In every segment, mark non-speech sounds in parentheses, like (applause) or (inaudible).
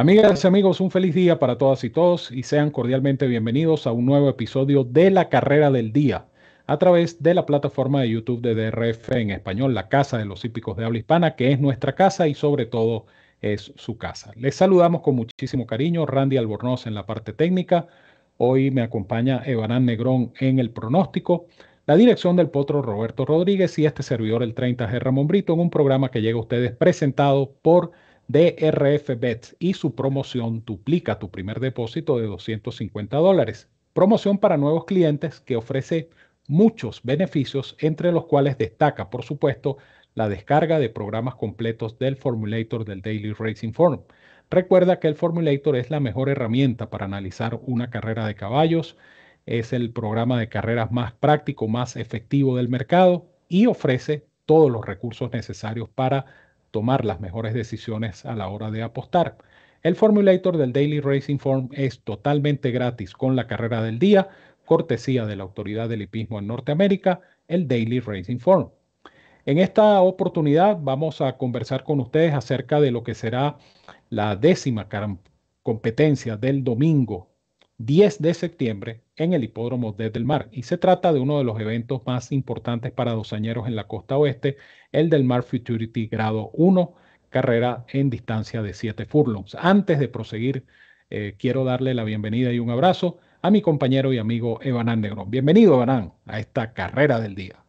Amigas y amigos, un feliz día para todas y todos y sean cordialmente bienvenidos a un nuevo episodio de La Carrera del Día a través de la plataforma de YouTube de DRF en español, la Casa de los Hípicos de Habla Hispana, que es nuestra casa y sobre todo es su casa. Les saludamos con muchísimo cariño, Randy Albornoz en la parte técnica. Hoy me acompaña Evanán Negrón en el pronóstico, la dirección del potro Roberto Rodríguez y este servidor, el 30G Ramón Brito, en un programa que llega a ustedes presentado por Bets y su promoción duplica tu primer depósito de 250 dólares. Promoción para nuevos clientes que ofrece muchos beneficios, entre los cuales destaca, por supuesto, la descarga de programas completos del formulator del Daily Racing Forum. Recuerda que el formulator es la mejor herramienta para analizar una carrera de caballos, es el programa de carreras más práctico, más efectivo del mercado y ofrece todos los recursos necesarios para tomar las mejores decisiones a la hora de apostar. El formulator del Daily Racing Form es totalmente gratis con la carrera del día, cortesía de la Autoridad del Hipismo en Norteamérica, el Daily Racing Form. En esta oportunidad vamos a conversar con ustedes acerca de lo que será la décima competencia del domingo 10 de septiembre en el Hipódromo de Del Mar y se trata de uno de los eventos más importantes para dosañeros en la costa oeste, el Del Mar Futurity Grado 1, carrera en distancia de 7 furlongs. Antes de proseguir, eh, quiero darle la bienvenida y un abrazo a mi compañero y amigo Evanán Negrón. Bienvenido, Evanán, a esta carrera del día.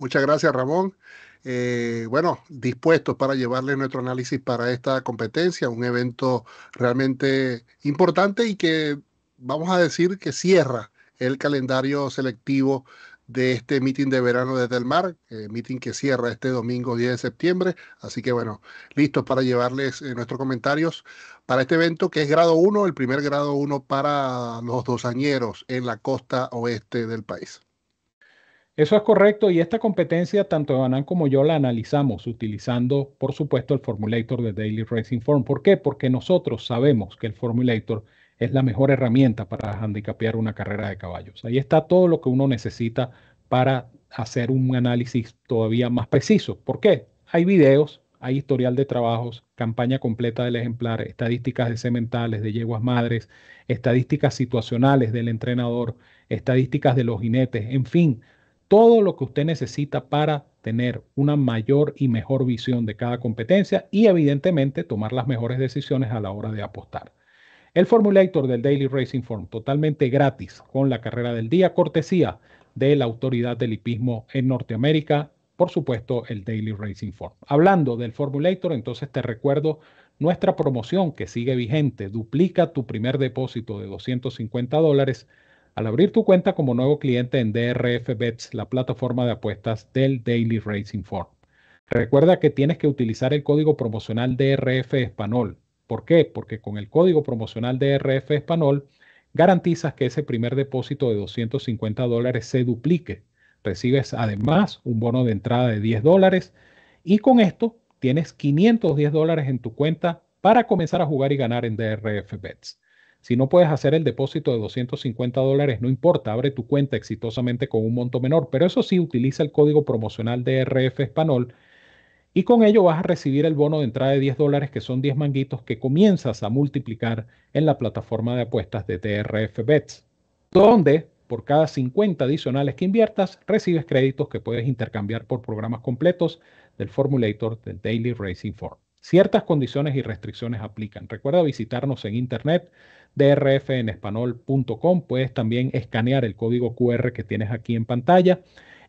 Muchas gracias, Ramón. Eh, bueno, dispuestos para llevarles nuestro análisis para esta competencia, un evento realmente importante y que vamos a decir que cierra el calendario selectivo de este meeting de verano desde el mar, eh, meeting que cierra este domingo 10 de septiembre. Así que bueno, listos para llevarles eh, nuestros comentarios para este evento que es grado 1, el primer grado 1 para los dosañeros en la costa oeste del país. Eso es correcto y esta competencia tanto Banán como yo la analizamos utilizando, por supuesto, el formulator de Daily Racing Form. ¿Por qué? Porque nosotros sabemos que el formulator es la mejor herramienta para handicapear una carrera de caballos. Ahí está todo lo que uno necesita para hacer un análisis todavía más preciso. ¿Por qué? Hay videos, hay historial de trabajos, campaña completa del ejemplar, estadísticas de sementales, de yeguas madres, estadísticas situacionales del entrenador, estadísticas de los jinetes, en fin, todo lo que usted necesita para tener una mayor y mejor visión de cada competencia y evidentemente tomar las mejores decisiones a la hora de apostar. El formulator del Daily Racing Form totalmente gratis con la carrera del día, cortesía de la autoridad del hipismo en Norteamérica, por supuesto el Daily Racing Form. Hablando del formulator, entonces te recuerdo nuestra promoción que sigue vigente, duplica tu primer depósito de 250 dólares al abrir tu cuenta como nuevo cliente en DRF Bets, la plataforma de apuestas del Daily Racing Form. Recuerda que tienes que utilizar el código promocional DRF Español. ¿Por qué? Porque con el código promocional DRF Español garantizas que ese primer depósito de 250 dólares se duplique. Recibes además un bono de entrada de 10 dólares y con esto tienes 510 dólares en tu cuenta para comenzar a jugar y ganar en DRF Bets. Si no puedes hacer el depósito de 250 dólares, no importa, abre tu cuenta exitosamente con un monto menor, pero eso sí, utiliza el código promocional de RF y con ello vas a recibir el bono de entrada de 10 dólares, que son 10 manguitos que comienzas a multiplicar en la plataforma de apuestas de TRF Bets, donde por cada 50 adicionales que inviertas, recibes créditos que puedes intercambiar por programas completos del Formulator del Daily Racing Form. Ciertas condiciones y restricciones aplican. Recuerda visitarnos en internet drfenespanol.com. Puedes también escanear el código QR que tienes aquí en pantalla.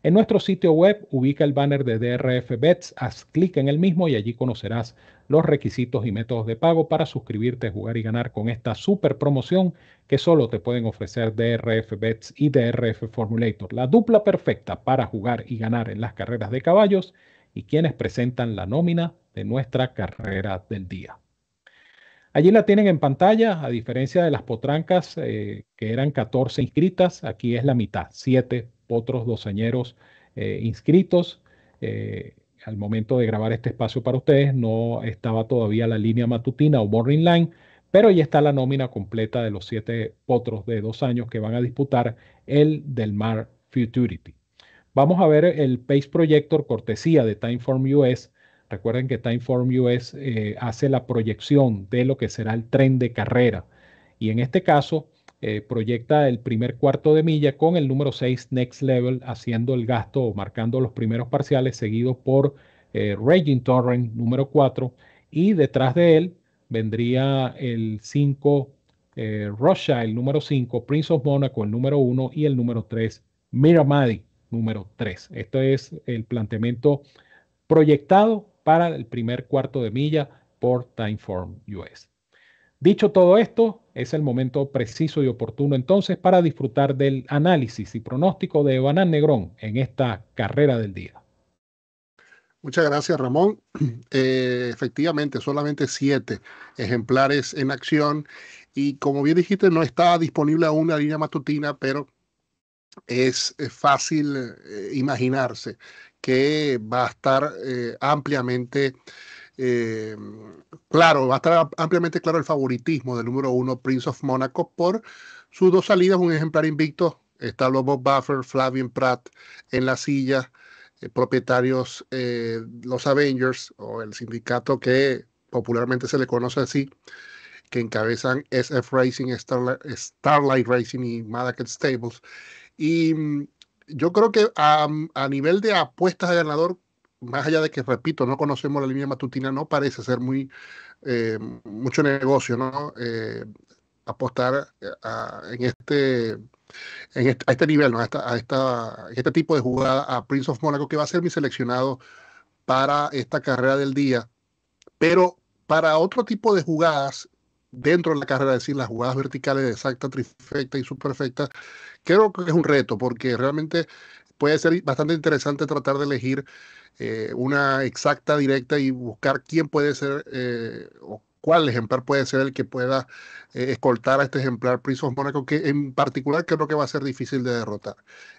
En nuestro sitio web ubica el banner de DRF Bets, haz clic en el mismo y allí conocerás los requisitos y métodos de pago para suscribirte, jugar y ganar con esta super promoción que solo te pueden ofrecer DRF Bets y DRF Formulator, la dupla perfecta para jugar y ganar en las carreras de caballos y quienes presentan la nómina de nuestra carrera del día. Allí la tienen en pantalla, a diferencia de las potrancas, eh, que eran 14 inscritas, aquí es la mitad, 7 potros doceñeros eh, inscritos. Eh, al momento de grabar este espacio para ustedes no estaba todavía la línea matutina o morning line, pero ya está la nómina completa de los siete potros de dos años que van a disputar el del Mar Futurity. Vamos a ver el Pace Projector cortesía de Timeform US Recuerden que Timeform US eh, hace la proyección de lo que será el tren de carrera y en este caso eh, proyecta el primer cuarto de milla con el número 6 Next Level haciendo el gasto o marcando los primeros parciales seguido por eh, Raging Torrent número 4 y detrás de él vendría el 5 eh, Russia, el número 5, Prince of Monaco, el número 1 y el número 3, Miramadi, número 3. Esto es el planteamiento proyectado para el primer cuarto de milla por Timeform US. Dicho todo esto, es el momento preciso y oportuno entonces para disfrutar del análisis y pronóstico de Banán Negrón en esta carrera del día. Muchas gracias, Ramón. (clears throat) Eh, efectivamente, solamente siete ejemplares en acción. Y como bien dijiste, no está disponible aún la línea matutina, pero es eh, fácil eh, imaginarse que va a estar eh, ampliamente eh, claro, va a estar ampliamente claro el favoritismo del número uno Prince of Monaco por sus dos salidas, un ejemplar invicto, está Lobo Buffer, Flavian Pratt en la silla, eh, propietarios los Avengers o el sindicato que popularmente se le conoce así, que encabezan SF Racing, Starlight, Starlight Racing y Madagascar Stables. Y mm, yo creo que a, nivel de apuestas de ganador, más allá de que, repito, no conocemos la línea matutina, no parece ser muy eh, mucho negocio, ¿no? Eh, apostar eh, a, en este en a este nivel, ¿no? a, a este tipo de jugada a Prince of Monaco, que va a ser mi seleccionado para esta carrera del día. Pero para otro tipo de jugadas, dentro de la carrera, de decir, las jugadas verticales de exacta, trifecta y superfectas creo que es un reto porque realmente puede ser bastante interesante tratar de elegir eh, una exacta, directa y buscar quién puede ser eh, o cuál ejemplar puede ser el que pueda eh, escoltar a este ejemplar Prince of Monaco, que en particular creo que va a ser difícil de derrotar.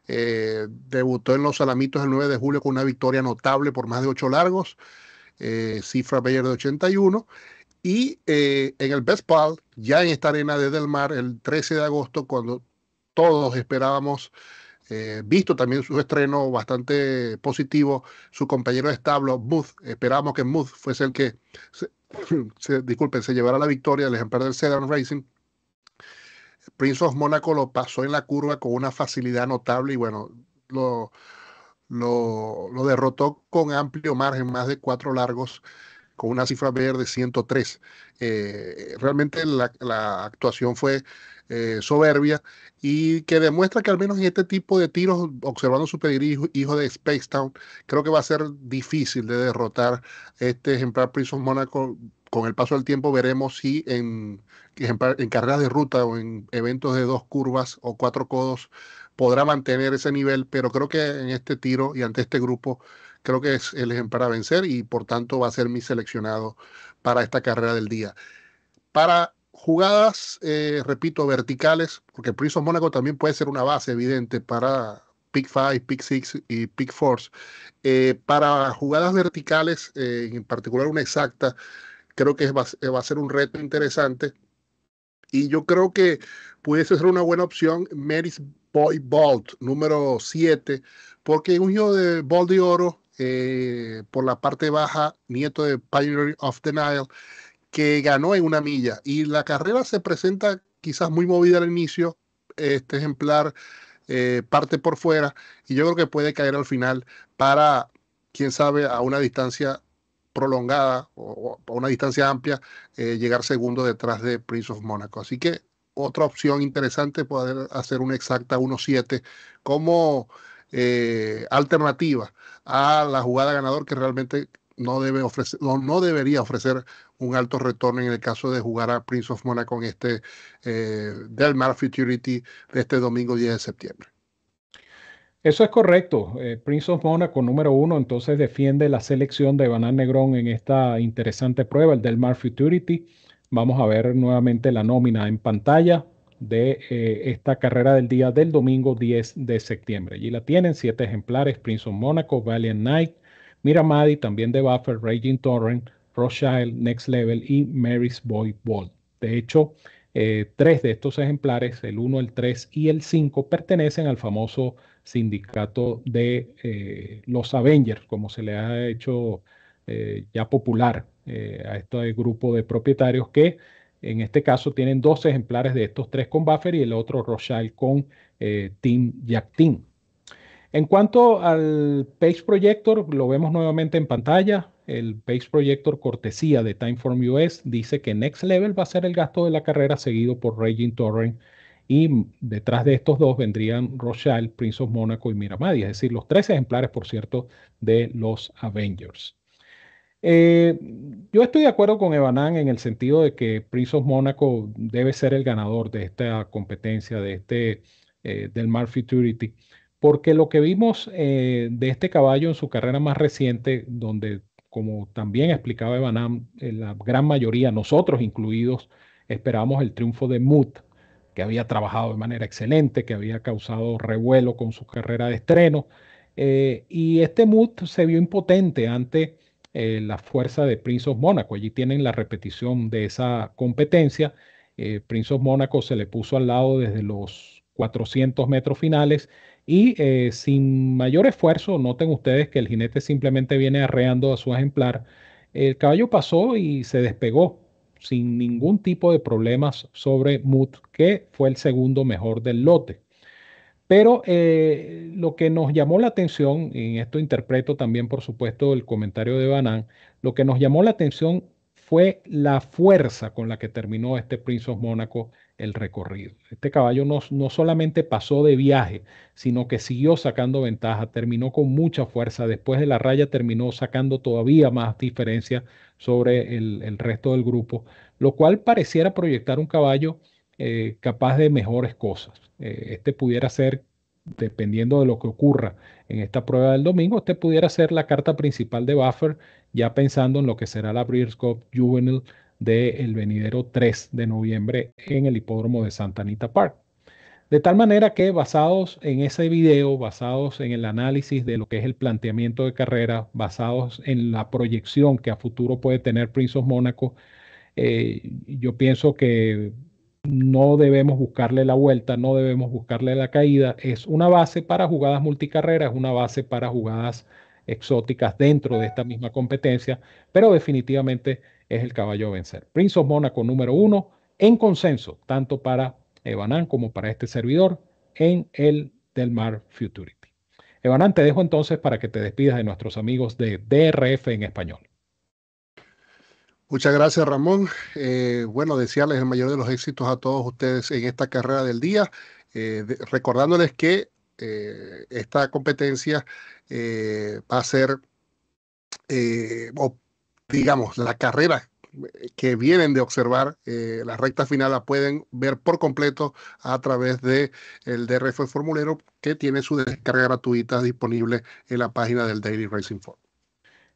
debutó en los Salamitos el 9 de julio con una victoria notable por más de 8 largos, cifra Bayer de 81 y eh, en el Best Ball, ya en esta arena de Del Mar, el 13 de agosto, cuando todos esperábamos, eh, visto también su estreno bastante positivo, su compañero de establo, Muth, esperábamos que Muth fuese el que, (clears throat) se, disculpen, se llevara la victoria, el ejemplar del Sedan Racing. Prince of Monaco lo pasó en la curva con una facilidad notable y bueno, lo, lo derrotó con amplio margen, más de cuatro largos con una cifra verde de 103. Eh, realmente la, actuación fue eh, soberbia y que demuestra que al menos en este tipo de tiros, observando su pedir hijo de Spacetown, creo que va a ser difícil de derrotar este ejemplar Prison Monaco... con el paso del tiempo veremos si en, en, carreras de ruta o en eventos de dos curvas o cuatro codos podrá mantener ese nivel, pero creo que en este tiro y ante este grupo creo que es el ejemplo para vencer y por tanto va a ser mi seleccionado para esta carrera del día. Para jugadas, eh, repito, verticales, porque Prince Mónaco también puede ser una base evidente para Pick 5, Pick 6 y Pick 4. Eh, para jugadas verticales, eh, en particular una exacta, creo que va, a ser un reto interesante. Y yo creo que pudiese ser una buena opción Mary's Boy Bolt, número 7, porque un yo de Bolt de oro eh, por la parte baja, nieto de Pioneer of the Nile, que ganó en una milla. Y la carrera se presenta quizás muy movida al inicio, este ejemplar eh, parte por fuera y yo creo que puede caer al final para, quién sabe, a una distancia prolongada o, a una distancia amplia, eh, llegar segundo detrás de Prince of Monaco Así que otra opción interesante poder hacer una exacta 1-7 como eh, alternativa a la jugada ganador que realmente no, debe ofrecer, no, debería ofrecer un alto retorno en el caso de jugar a Prince of Monaco en este eh, Del Mar Futurity de este domingo 10 de septiembre. Eso es correcto. Eh, Prince of Monaco número uno entonces defiende la selección de Banán Negrón en esta interesante prueba, el Del Mar Futurity. Vamos a ver nuevamente la nómina en pantalla de eh, esta carrera del día del domingo 10 de septiembre. Allí la tienen, siete ejemplares, Prince of Monaco, Valiant Knight, Miramadi, también de Buffer, Raging Torrent, Rothschild, Next Level y Mary's Boy Ball. De hecho, eh, tres de estos ejemplares, el 1, el 3 y el 5, pertenecen al famoso sindicato de eh, los Avengers, como se le ha hecho ya popular a este grupo de propietarios que en este caso tienen dos ejemplares de estos tres con Buffer y el otro Rochelle con eh, Team En cuanto al Page Projector, lo vemos nuevamente en pantalla. El Page Projector cortesía de Timeform US dice que Next Level va a ser el gasto de la carrera seguido por Raging Torrent y detrás de estos dos vendrían Rochelle, Prince of Monaco y Miramadi, es decir, los tres ejemplares, por cierto, de los Avengers. Eh, yo estoy de acuerdo con Evanán en el sentido de que Prince of Monaco debe ser el ganador de esta competencia, de este, eh, del Mar porque lo que vimos eh, de este caballo en su carrera más reciente, donde, como también explicaba Evanán, la gran mayoría, nosotros incluidos, esperábamos el triunfo de Mood, que había trabajado de manera excelente, que había causado revuelo con su carrera de estreno. y este Mood se vio impotente ante eh, la fuerza de Prince of Mónaco. Allí tienen la repetición de esa competencia. Eh, Prince of Mónaco se le puso al lado desde los 400 metros finales y eh, sin mayor esfuerzo, noten ustedes que el jinete simplemente viene arreando a su ejemplar. El caballo pasó y se despegó sin ningún tipo de problemas sobre Mut, que fue el segundo mejor del lote. Pero eh, lo que nos llamó la atención, y en esto interpreto también, por supuesto, el comentario de Banan, lo que nos llamó la atención fue la fuerza con la que terminó este Prince of Mónaco el recorrido. Este caballo no, solamente pasó de viaje, sino que siguió sacando ventaja, terminó con mucha fuerza, después de la raya terminó sacando todavía más diferencia sobre el, el resto del grupo, lo cual pareciera proyectar un caballo eh, capaz de mejores cosas. Eh, este pudiera ser, dependiendo de lo que ocurra en esta prueba del domingo, este pudiera ser la carta principal de Buffer, ya pensando en lo que será la Breeders' Cup Juvenil del venidero 3 de noviembre en el hipódromo de Santa Anita Park. De tal manera que basados en ese video, basados en el análisis de lo que es el planteamiento de carrera, basados en la proyección que a futuro puede tener Prince of Mónaco, eh, yo pienso que no debemos buscarle la vuelta, no debemos buscarle la caída. Es una base para jugadas multicarreras, es una base para jugadas exóticas dentro de esta misma competencia, pero definitivamente es el caballo a vencer. Prince of Monaco número uno, en consenso, tanto para Evanán como para este servidor, en el del Mar Futurity. Evanán, te dejo entonces para que te despidas de nuestros amigos de DRF en español. Muchas gracias, Ramón. Eh, bueno, desearles el mayor de los éxitos a todos ustedes en esta carrera del día, eh, recordándoles que eh, esta competencia va a ser, digamos, la carrera que vienen de observar la recta final la pueden ver por completo a través de el DRF Formulero que tiene su descarga gratuita disponible en la página del Daily Racing Forum.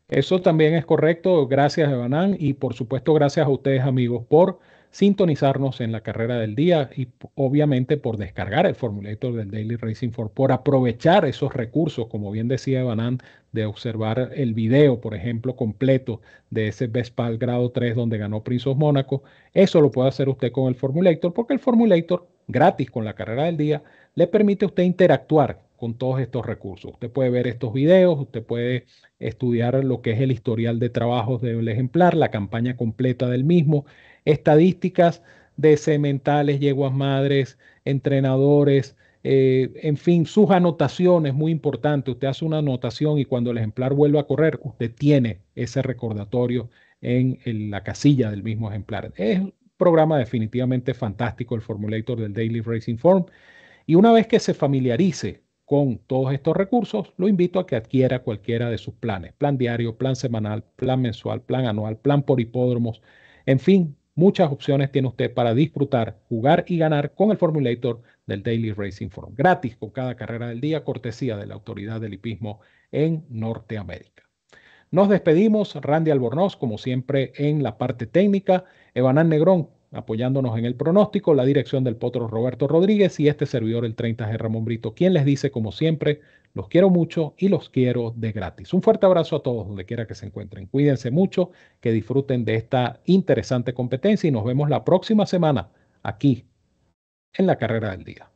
Eso también es correcto. Gracias, Evanán, y por supuesto, gracias a ustedes, amigos, por sintonizarnos en la carrera del día y obviamente por descargar el formulator del Daily Racing for, por aprovechar esos recursos, como bien decía Evanán, de observar el video, por ejemplo, completo de ese Vespal grado 3 donde ganó Prisos Mónaco. Eso lo puede hacer usted con el formulator porque el formulator, gratis con la carrera del día, le permite a usted interactuar con todos estos recursos. Usted puede ver estos videos, usted puede estudiar lo que es el historial de trabajos del ejemplar, la campaña completa del mismo, estadísticas de sementales, yeguas madres, entrenadores, eh, en fin, sus anotaciones, muy importante. Usted hace una anotación y cuando el ejemplar vuelva a correr, usted tiene ese recordatorio en, en la casilla del mismo ejemplar. Es un programa definitivamente fantástico el Formulator del Daily Racing Form. Y una vez que se familiarice con todos estos recursos, lo invito a que adquiera cualquiera de sus planes, plan diario, plan semanal, plan mensual, plan anual, plan por hipódromos, en fin, muchas opciones tiene usted para disfrutar, jugar y ganar con el Formulator del Daily Racing Forum. gratis con cada carrera del día, cortesía de la Autoridad del Hipismo en Norteamérica. Nos despedimos, Randy Albornoz, como siempre, en la parte técnica, Evanán Negrón, apoyándonos en el pronóstico, la dirección del potro Roberto Rodríguez y este servidor el 30G Ramón Brito, quien les dice como siempre, los quiero mucho y los quiero de gratis. Un fuerte abrazo a todos donde quiera que se encuentren. Cuídense mucho, que disfruten de esta interesante competencia y nos vemos la próxima semana aquí en la carrera del día.